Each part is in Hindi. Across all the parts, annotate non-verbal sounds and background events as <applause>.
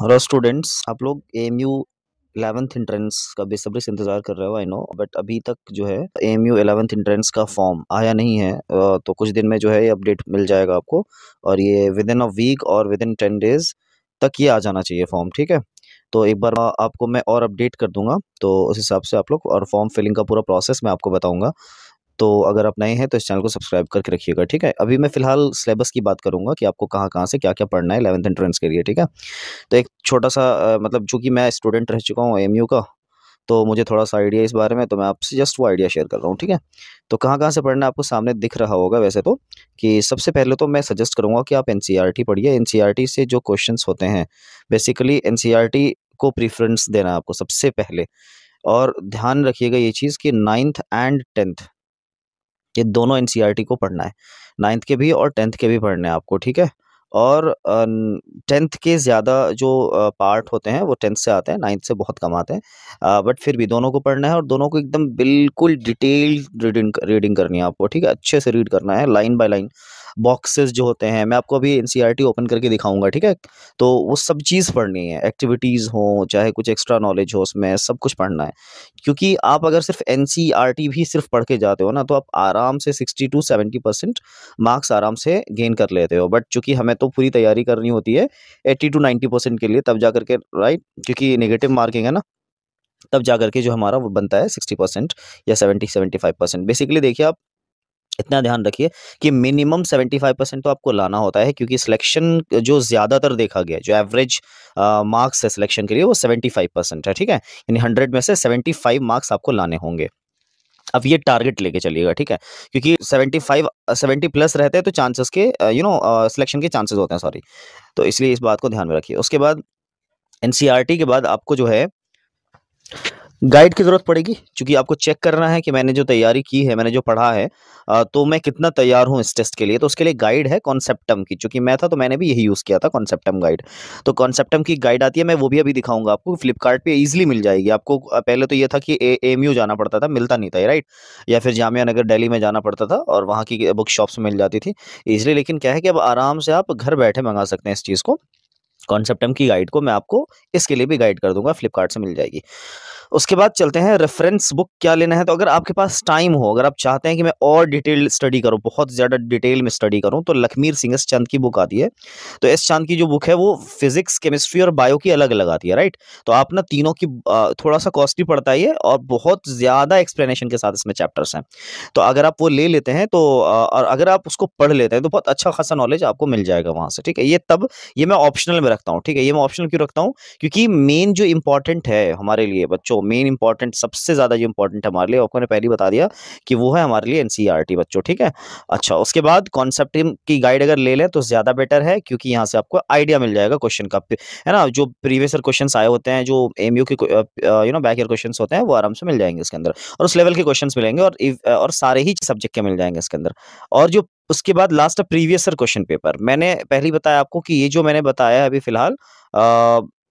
हेलो स्टूडेंट्स आप लोग एम यू एलेवंथ इंट्रेंस का बेसब्री से इंतज़ार कर रहे हो आई नो बट अभी तक जो है एम यू एलेवंथ इंट्रेंस का फॉर्म आया नहीं है तो कुछ दिन में जो है ये अपडेट मिल जाएगा आपको और ये विद इन अ वीक और विद इन टेन डेज़ तक ये आ जाना चाहिए फॉर्म ठीक है तो एक बार आपको मैं और अपडेट कर दूंगा तो उस हिसाब से आप लोग और फॉर्म फिलिंग का पूरा प्रोसेस मैं आपको बताऊंगा तो अगर आप नए हैं तो इस चैनल को सब्सक्राइब करके रखिएगा ठीक है अभी मैं फिलहाल सिलेबस की बात करूंगा कि आपको कहाँ कहाँ से क्या क्या पढ़ना है इलेवंथ एंट्रेंस के लिए ठीक है तो एक छोटा सा मतलब चूँकि मैं स्टूडेंट रह चुका हूँ एम का तो मुझे थोड़ा सा आइडिया इस बारे में तो मैं आपसे जस्ट वो आइडिया शेयर कर रहा हूँ ठीक है तो कहाँ कहाँ से पढ़ना आपको सामने दिख रहा होगा वैसे तो कि सबसे पहले तो मैं सजेस्ट करूँगा कि आप एन e पढ़िए एन e से जो क्वेश्चन होते हैं बेसिकली एन e को प्रिफ्रेंस देना आपको सबसे पहले और ध्यान रखिएगा ये चीज़ कि नाइन्थ एंड टेंथ ये दोनों एन e को पढ़ना है नाइन्थ के भी और टेंथ के भी पढ़ने हैं आपको ठीक है और टेंथ के ज़्यादा जो पार्ट होते हैं वो टेंथ से आते हैं नाइन्थ से बहुत कम आते हैं बट फिर भी दोनों को पढ़ना है और दोनों को एकदम बिल्कुल डिटेल रीडिंग रीडिंग करनी है आपको ठीक है अच्छे से रीड करना है लाइन बाय लाइन बॉक्सेस जो होते हैं मैं आपको अभी एन ओपन e करके दिखाऊंगा ठीक है तो वो सब चीज़ पढ़नी है एक्टिविटीज़ हो चाहे कुछ एक्स्ट्रा नॉलेज हो उसमें सब कुछ पढ़ना है क्योंकि आप अगर सिर्फ एन e भी सिर्फ पढ़ के जाते हो ना तो आप आराम से सिक्सटी टू सेवेंटी मार्क्स आराम से गेन कर लेते हो बट चूंकि हमें तो पूरी तैयारी करनी होती है एट्टी टू नाइन्टी परसेंट के लिए तब जा करके राइट क्योंकि नेगेटिव मार्किंग है ना तब जा करके जो हमारा वो बनता है सिक्सटी परसेंट या seventy seventy five percent basically देखिए आप इतना ध्यान रखिए कि मिनिमम 75 परसेंट तो आपको लाना होता है क्योंकि सिलेक्शन जो ज़्यादातर देखा गया जो एवरेज मार्क्स है सिलेक्शन के लिए वो 75 परसेंट है ठीक है यानी 100 में से 75 मार्क्स आपको लाने होंगे अब ये टारगेट लेके चलिएगा ठीक है क्योंकि 75 70 प्लस रहते हैं तो चांसेस के यू नो सिलेक्शन के चांसेस होते हैं सॉरी तो इसलिए इस बात को ध्यान में रखिए उसके बाद एन e के बाद आपको जो है गाइड की ज़रूरत पड़ेगी क्योंकि आपको चेक करना है कि मैंने जो तैयारी की है मैंने जो पढ़ा है तो मैं कितना तैयार हूँ इस टेस्ट के लिए तो उसके लिए गाइड है कॉन्सेप्टम की क्योंकि मैं था तो मैंने भी यही यूज़ किया था कॉन्सेप्टम गाइड तो कॉन्सेप्टम की गाइड आती है मैं वो भी अभी दिखाऊंगा आपको फ्लिपकार्ट ईजिली मिल जाएगी आपको पहले तो ये था कि एम यू जाना पड़ता था मिलता नहीं था राइट या फिर जामिया नगर डेली में जाना पड़ता था और वहाँ की बुक शॉप्स मिल जाती थी ईजिली लेकिन क्या है कि अब आराम से आप घर बैठे मंगा सकते हैं इस चीज़ को कॉन्सेप्टम की गाइड को मैं आपको इसके लिए भी गाइड कर दूंगा फ्लिपकार्ट से मिल जाएगी उसके बाद चलते हैं रेफरेंस बुक क्या लेना है तो अगर आपके पास टाइम हो अगर आप चाहते हैं कि मैं और डिटेल स्टडी करूं बहुत ज़्यादा डिटेल में स्टडी करूं तो लखमीर सिंह एस चंद की बुक आती है तो एस चांद की जो बुक है वो फिजिक्स केमिस्ट्री और बायो की अलग अलग आती है राइट तो आप ना तीनों की थोड़ा सा कॉस्टली पड़ता है और बहुत ज़्यादा एक्सप्लेनेशन के साथ इसमें चैप्टर्स हैं तो अगर आप वो ले लेते हैं तो और अगर आप उसको पढ़ लेते हैं तो बहुत अच्छा खासा नॉलेज आपको मिल जाएगा वहाँ से ठीक है ये तब ये मैं ऑप्शनल में रखता हूँ ठीक है ये मैं ऑप्शनल क्यों रखता हूँ क्योंकि मेन जो इंपॉर्टेंट है हमारे लिए बच्चों मेन इंपॉर्टेंट सबसे ज़्यादा जो इंपॉर्टेंट हमारे लिए आपको पहले बता दिया कि वो है हमारे लिए एन e बच्चों ठीक है अच्छा उसके बाद कॉन्सेप्ट की गाइड अगर ले लें तो ज़्यादा बेटर है क्योंकि यहाँ से आपको आइडिया मिल जाएगा क्वेश्चन का है ना जो प्रीवियस क्वेश्चन आए होते हैं जो एम के you know back year question होते हैं वो आराम से मिल जाएंगे इसके अंदर और उस लेवल के क्वेश्चन मिलेंगे और सारे ही सब्जेक्ट के मिल जाएंगे इसके अंदर और जो उसके बाद लास्ट प्रीवियस क्वेश्चन पेपर मैंने पहले बताया आपको कि ये जो मैंने बताया अभी फिलहाल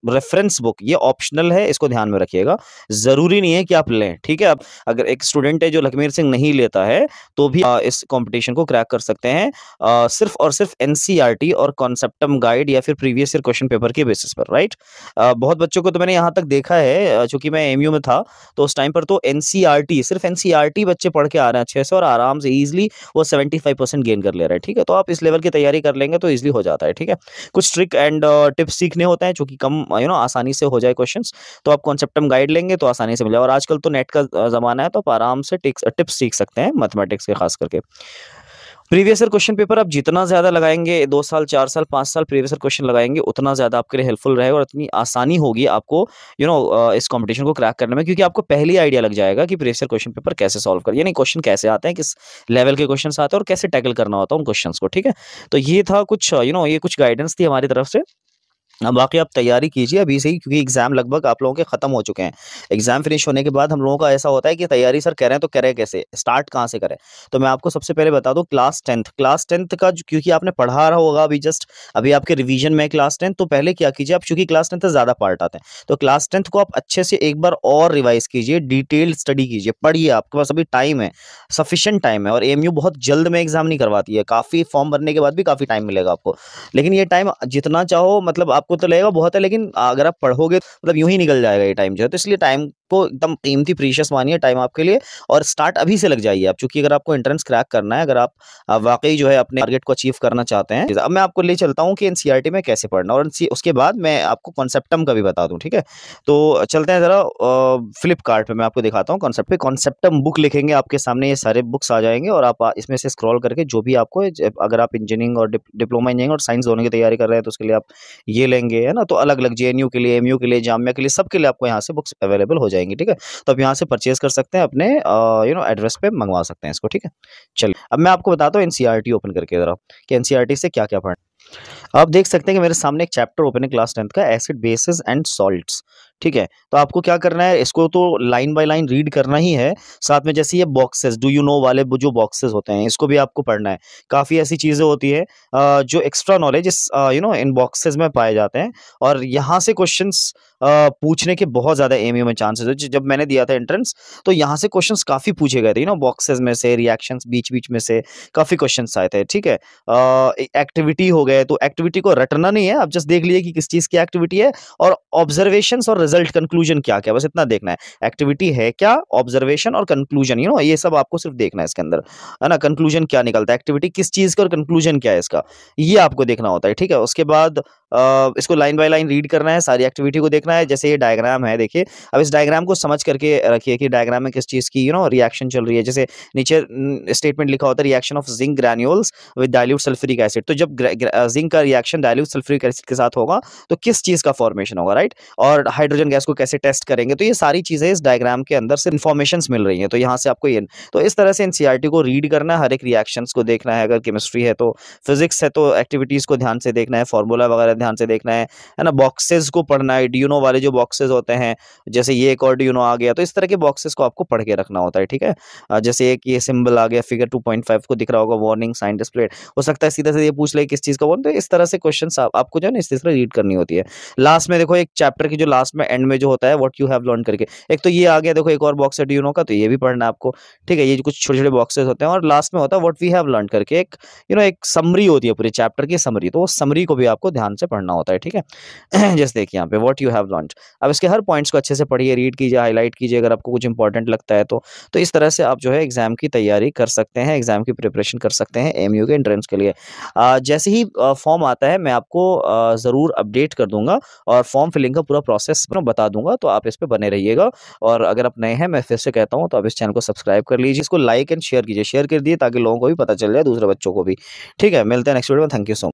रेफरेंस बुक ये ऑप्शनल है इसको ध्यान में रखिएगा ज़रूरी नहीं है कि आप लें ठीक है आप अगर एक स्टूडेंट है जो लखमीर सिंह नहीं लेता है तो भी आ, इस कंपटीशन को क्रैक कर सकते हैं आ, सिर्फ और सिर्फ एनसीईआरटी e और कॉन्सेप्टम गाइड या फिर प्रीवियस ईयर क्वेश्चन पेपर के बेसिस पर राइट आ, बहुत बच्चों को तो मैंने यहाँ तक देखा है चूंकि मैं एम में था तो उस टाइम पर तो एन e सिर्फ एन e बच्चे पढ़ के आ रहे हैं अच्छे से और आराम से ईजिली वो सेवेंटी गेन कर ले रहे हैं ठीक है तो आप इस लेवल की तैयारी कर लेंगे तो ईजिली हो जाता है ठीक है कुछ ट्रिक एंड टिप्स सीखने होते हैं चूंकि कम यू नो आसानी से हो जाए क्वेश्चन तो आप कॉन्सेप्टम गाइड लेंगे तो आसानी से मिल जाए और आजकल तो नेट का ज़माना है तो आप आराम से टिप्स सीख सकते हैं मैथमेटिक्स के खास करके प्रीवियस ईयर क्वेश्चन पेपर आप जितना ज़्यादा लगाएंगे दो साल चार साल पाँच साल प्रीवियस ईयर क्वेश्चन लगाएंगे उतना ज़्यादा आपके लिए हेल्पफुल रहेगा और इतनी आसानी होगी आपको यू you नो know, इस कंपटीशन को क्रैक करने में क्योंकि आपको पहली आइडिया लग जाएगा कि प्रीवियस ईयर क्वेश्चन पेपर कैसे सॉल्व कर यानी क्वेश्चन कैसे आते हैं किस लेवल के क्वेश्चन आते हैं और कैसे टैकल करना होता है उन क्वेश्चन को ठीक है तो ये था कुछ यू you नो know, ये कुछ गाइडेंस थी हमारी तरफ से अब बाकी आप तैयारी कीजिए अभी से ही क्योंकि एग्ज़ाम लगभग आप लोगों के ख़त्म हो चुके हैं एग्ज़ाम फिनिश होने के बाद हम लोगों का ऐसा होता है कि तैयारी सर करें तो करें कैसे स्टार्ट कहाँ से करें तो मैं आपको सबसे पहले बता दूँ क्लास टेंथ क्लास टेंथ का क्योंकि आपने पढ़ा रहा होगा अभी जस्ट अभी आपके रिविजन में क्लास टेंथ तो पहले क्या कीजिए आप चूँकि क्लास टेंथ ज़्यादा पार्ट आते हैं तो क्लास टेंथ को आप अच्छे से एक बार और रिवाइज़ कीजिए डिटेल स्टडी कीजिए पढ़िए आपके पास अभी टाइम है सफिशेंट टाइम है और एम बहुत जल्द में एग्ज़ाम नहीं करवाती है काफ़ी फॉर्म भरने के बाद भी काफ़ी टाइम मिलेगा आपको लेकिन ये टाइम जितना चाहो मतलब आप आपको तो लगेगा बहुत है लेकिन अगर आप पढ़ोगे तो मतलब यूं ही निकल जाएगा ये टाइम जो है तो इसलिए टाइम को एकदम कीमती प्रीशियस मानिए टाइम आपके लिए और स्टार्ट अभी से लग जाइए आप चूंकि अगर आपको एंट्रेंस क्रैक करना है अगर आप वाकई जो है अपने टारगेट को अचीव करना चाहते हैं अब मैं आपको ले चलता हूँ कि एन में कैसे पढ़ना और उसके बाद मैं आपको कॉन्सेप्टम का भी बता दूँ ठीक है तो चलते हैं ज़रा फ्लिपकार्ट मैं आपको दिखाता हूँ कॉन्सेप्ट पे कॉन्सेप्टम बुक लिखेंगे आपके सामने ये सारे बुक्स आ जाएंगे और आप इसमें से स्क्रॉल करके जो भी आपको अगर आप इंजीनियरिंग और डिप्लोमा इंजीनियरिंग और साइंस होने की तैयारी कर रहे हैं तो उसके लिए आप ये लेंगे है ना तो अलग अलग जे के लिए एम के लिए जामिया के लिए सबके लिए आपको यहाँ से बुक्स अवेलेबल हो जाएंगे जाएंगी ठीक है तो आप यहाँ से परचेज कर सकते हैं अपने यू नो एड्रेस पे मंगवा सकते हैं इसको ठीक है चलिए अब मैं आपको बताता हूँ एन ओपन e करके ज़रा कि एन e से क्या क्या पढ़ना आप देख सकते हैं कि मेरे सामने एक चैप्टर ओपन है क्लास टेंथ का एसिड बेसिस एंड सॉल्ट्स ठीक है तो आपको क्या करना है इसको तो लाइन बाय लाइन रीड करना ही है साथ में जैसे ये बॉक्सेस डू यू नो वाले जो बॉक्सेस होते हैं इसको भी आपको पढ़ना है काफ़ी ऐसी चीज़ें होती है जो एक्स्ट्रा नॉलेज इस यू नो इन बॉक्सेस में पाए जाते हैं और यहाँ से क्वेश्चन पूछने के बहुत ज़्यादा एम में चांसेस है जब मैंने दिया था एंट्रेंस तो यहाँ से क्वेश्चन काफ़ी पूछे गए थे यू नो बॉक्सेज में से रिएक्शन बीच बीच में से काफ़ी क्वेश्चन आए थे ठीक है एक्टिविटी हो गए तो एक्टिविटी को रटना नहीं है आप जस्ट देख लीजिए कि किस चीज़ की एक्टिविटी है और ऑब्जर्वेशन और रिजल्ट कंक्लूजन क्या क्या बस इतना देखना है एक्टिविटी है क्या ऑब्जर्वेशन और कंक्लूजन यू नो ये सब आपको सिर्फ देखना है इसके अंदर है ना कंक्लूजन क्या निकलता है एक्टिविटी किस चीज़ का और कंक्लूजन क्या है इसका ये आपको देखना होता है ठीक है उसके बाद इसको लाइन बाय लाइन रीड करना है सारी एक्टिविटी को देखना है जैसे ये डायग्राम है देखिए अब इस डायग्राम को समझ करके रखिए कि डायग्राम में किस चीज़ की यू नो रिएक्शन चल रही है जैसे नीचे स्टेटमेंट लिखा होता है reaction of zinc granules with dilute sulphuric acid तो जब जिंक का रिएक्शन डायल्यूट सल्फ्यूरिक एसिड के साथ होगा तो किस चीज़ का फॉर्मेशन होगा राइट और हाइड्रोजन गैस को कैसे टेस्ट करेंगे तो ये सारी चीज़ें इस डायग्राम के अंदर से इन्फॉर्मेशन मिल रही हैं तो यहाँ से आपको ये तो इस तरह से एन को रीड करना है हर एक रिएक्शन को देखना है अगर केमिस्ट्री है तो फिजिक्स है तो एक्टिविटीज़ को ध्यान से देखना है फॉर्मूला वगैरह ध्यान से देखना है है ना बॉक्सेस को पढ़ना है ड्यूनो वाले जो बॉक्सेस होते हैं जैसे ये एक और ड्यूनो आ गया तो इस तरह के बॉक्सेस को आपको पढ़ के रखना होता है ठीक है जैसे एक ये सिंबल आ गया फिगर टू को दिख रहा होगा वार्निंग साइन डिस्प्ले हो सकता है सीधा से ये पूछ ले किस चीज़ का वार्निंग तो इस तरह से क्वेश्चन आपको जो है ना इस तरह रीड करनी होती है लास्ट में देखो एक चैप्टर की जो लास्ट में एंड में जो होता है वॉट यू हैव लर्न करके एक तो ये आ गया देखो एक और बॉक्स है ड्यूनो का तो ये भी पढ़ना आपको ठीक है ये कुछ छोटे छोटे बॉक्सेस होते हैं और लास्ट में होता है वॉट वी हैव लर्न करके एक यू you नो know, एक समरी होती है पूरे चैप्टर की समरी तो वो समरी को भी आपको ध्यान से पढ़ना होता है ठीक है <clears throat> जैसे देखिए यहाँ पे व्हाट यू हैव लॉन्च अब इसके हर पॉइंट्स को अच्छे से पढ़िए रीड कीजिए हाईलाइट कीजिए अगर आपको कुछ इंपॉर्टेंट लगता है तो तो इस तरह से आप जो है एग्जाम की तैयारी कर सकते हैं एग्जाम की प्रिपरेशन कर सकते हैं एम के एंट्रेंस के लिए जैसे ही फॉर्म आता है मैं आपको ज़रूर अपडेट कर दूंगा और फॉर्म फिलिंग का पूरा प्रोसेस बता दूंगा तो आप इस पर बने रहिएगा और अगर आप नए हैं मैं फिर से कहता हूँ तो आप इस चैनल को सब्सक्राइब कर लीजिए इसको लाइक एंड शेयर कीजिए शेयर कर दिए ताकि लोगों को भी पता चल जाए दूसरे बच्चों को भी ठीक है मिलते हैं नेक्स्ट वीडियो में थैंक यू सो मच